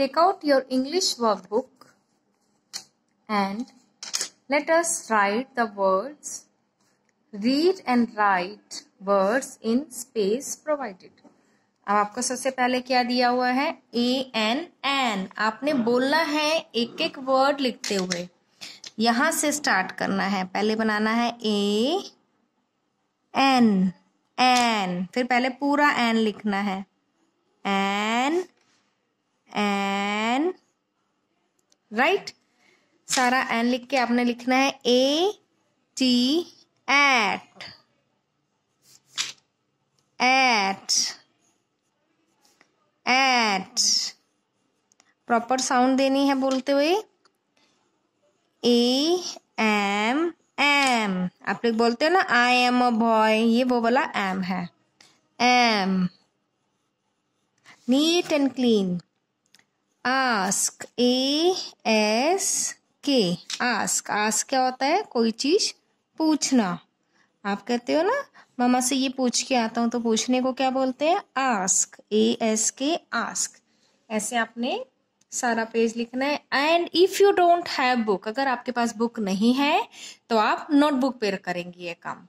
Take out your English workbook and let us write the words. Read and write words in space provided. अब आपको सबसे पहले क्या दिया हुआ है ए एन एन आपने बोलना है एक एक वर्ड लिखते हुए यहां से स्टार्ट करना है पहले बनाना है ए एन एन फिर पहले पूरा एन लिखना है एन राइट सारा एन लिख के आपने लिखना है A T at at at proper sound देनी है बोलते हुए ए एम एम आप लोग बोलते हो ना आई एम अ बॉय ये वो वाला एम है M neat and clean ask A S K ask ask क्या होता है कोई चीज़ पूछना आप कहते हो ना मामा से ये पूछ के आता हूँ तो पूछने को क्या बोलते हैं ask A S K ask ऐसे आपने सारा पेज लिखना है and if you don't have book अगर आपके पास बुक नहीं है तो आप नोटबुक पे करेंगी ये काम